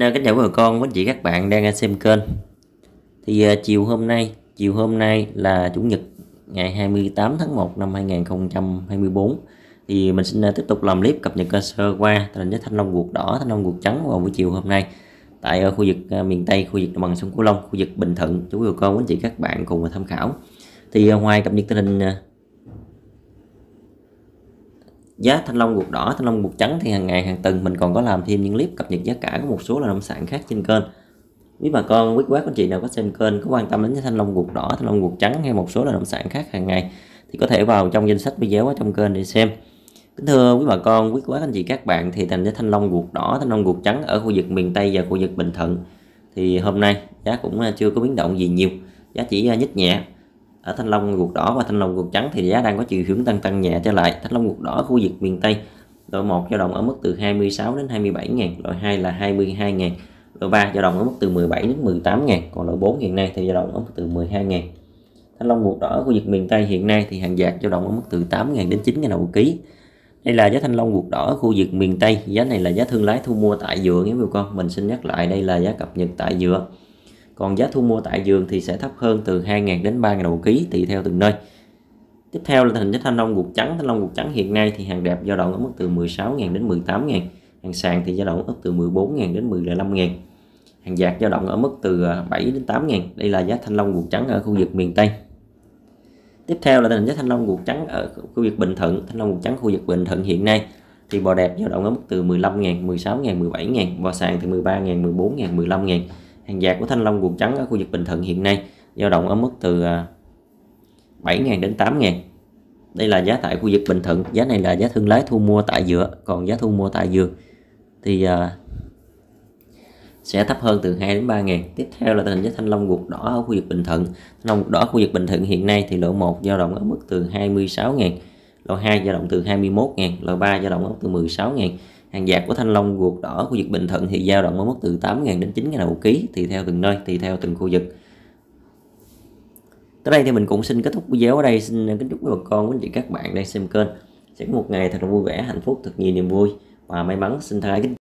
Nên kính chào quý bà con, quý chị các bạn đang xem kênh Thì uh, chiều hôm nay, chiều hôm nay là Chủ nhật ngày 28 tháng 1 năm 2024 Thì mình xin uh, tiếp tục làm clip cập nhật uh, sơ qua thành nhất thanh long ruột đỏ, thanh long ruột trắng vào buổi chiều hôm nay Tại uh, khu vực uh, miền Tây, khu vực đồng bằng sông Cửu Long, khu vực Bình Thuận Chú quý bà con, quý chị các bạn cùng tham khảo Thì uh, ngoài cập nhật tình hình uh, giá thanh long ruột đỏ thanh long ruột trắng thì hàng ngày hàng tuần mình còn có làm thêm những clip cập nhật giá cả của một số là nông sản khác trên kênh quý bà con quý quát anh chị nào có xem kênh có quan tâm đến thanh long ruột đỏ thanh long ruột trắng hay một số là nông sản khác hàng ngày thì có thể vào trong danh sách video ở trong kênh để xem kính thưa quý bà con quý quát anh chị các bạn thì thành giá thanh long ruột đỏ thanh long ruột trắng ở khu vực miền tây và khu vực bình thuận thì hôm nay giá cũng chưa có biến động gì nhiều giá chỉ nhích nhẹ ở thanh long ruột đỏ và thanh long ruột trắng thì giá đang có chiều hướng tăng tăng nhẹ trở lại thanh long ruột đỏ khu vực miền tây loại 1 dao động ở mức từ 26 đến 27 ngàn loại 2 là 22 ngàn loại 3 dao động ở mức từ 17 đến 18 ngàn còn loại 4 hiện nay thì dao động ở mức từ 12 ngàn thanh long ruột đỏ khu vực miền tây hiện nay thì hàng dạt dao động ở mức từ 8 ngàn đến 9 ngàn đồng một ký đây là giá thanh long ruột đỏ khu vực miền Tây giá này là giá thương lái thu mua tại dựa nhé bà con mình xin nhắc lại đây là giá cập nhật tại dựa còn giá thu mua tại vườn thì sẽ thấp hơn từ 2.000 đến 3.000 đồng một ký tùy theo từng nơi. Tiếp theo là hình chất thanh long ruột trắng. Thanh long ruột trắng hiện nay thì hàng đẹp dao động ở mức từ 16.000 đến 18.000. Hàng sàn thì dao động ở mức từ 14.000 đến 15.000. Hàng dạt dao động ở mức từ 7 à, đến 8.000. Đây là giá thanh long ruột trắng ở khu vực miền Tây. Tiếp theo là tình hình giá thanh long ruột trắng ở khu vực Bình Thuận. Thanh long ruột trắng khu vực Bình Thuận hiện nay thì bò đẹp dao động ở mức từ 15.000, 16.000, 17.000, bò sàn từ 13.000, 14.000, 15.000 hàng dạt của thanh long ruột trắng ở khu vực bình thuận hiện nay dao động ở mức từ 7.000 à, đến 8.000 đây là giá tại khu vực bình thuận giá này là giá thương lái thu mua tại giữa còn giá thu mua tại vườn thì à, sẽ thấp hơn từ 2 đến 3 ngàn tiếp theo là tình hình giá thanh long ruột đỏ ở khu vực bình thuận thanh long ruột đỏ khu vực bình thuận hiện nay thì lộ 1 dao động ở mức từ 26 ngàn lộ 2 dao động từ 21 ngàn lộ 3 dao động ở mức từ 16 ngàn hàng giạt của thanh long ruột đỏ khu vực bình thuận thì dao động ở mức từ 8.000 đến 9.000 đồng một ký thì theo từng nơi thì theo từng khu vực tới đây thì mình cũng xin kết thúc video ở đây xin kính chúc quý bà con quý chị các bạn đang xem kênh sẽ có một ngày thật là vui vẻ hạnh phúc thật nhiều niềm vui và may mắn xin thay kính